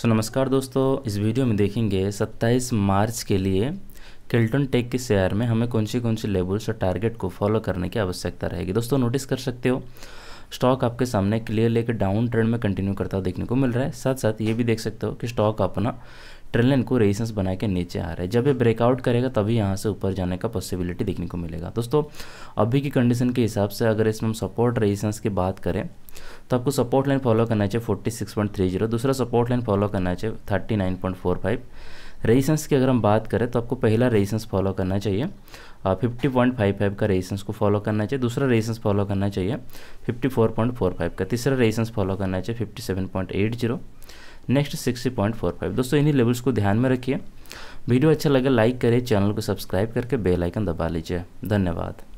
सो so, नमस्कार दोस्तों इस वीडियो में देखेंगे 27 मार्च के लिए किल्टन टेक के शेयर में हमें कौन सी कौन सी लेवल्स और टारगेट को फॉलो करने की आवश्यकता रहेगी दोस्तों नोटिस कर सकते हो स्टॉक आपके सामने क्लियर लेकर डाउन ट्रेंड में कंटिन्यू करता हुआ देखने को मिल रहा है साथ साथ ये भी देख सकते हो कि स्टॉक अपना ट्रेलन को रेजिस्टेंस बना के नीचे आ रहा है जब ये ब्रेकआउट करेगा तभी यहाँ से ऊपर जाने का पॉसिबिलिटी देखने को मिलेगा दोस्तों अभी की कंडीशन के हिसाब से अगर इसमें हम सपोर्ट रेजिस्टेंस की बात करें तो आपको सपोर्ट लाइन फॉलो करना चाहिए forty six point three zero दूसरा सपोर्ट लाइन फॉलो करना चाहिए thirty nine point four five resistance की अगर हम बात करें तो आपको पहला रेजिस्टेंस फॉलो करना चाहिए फिफ्टी पॉइंट फाइव फाइव का रेजिस्टेंस को फॉलो करना चाहिए दूसरा रेजिस्टेंस फॉलो करना चाहिए fifty four point four five का तीसरा रेजिस्टेंस फॉलो करना चाहिए fifty seven point eight zero next sixty point four five दोस्तों इन्हीं लेवल्स को ध्यान में रखिए वीडियो अच्छा लगे लाइक करें चैनल को सब्सक्राइब करके बेल आइकन दबा लीजिए धन्यवाद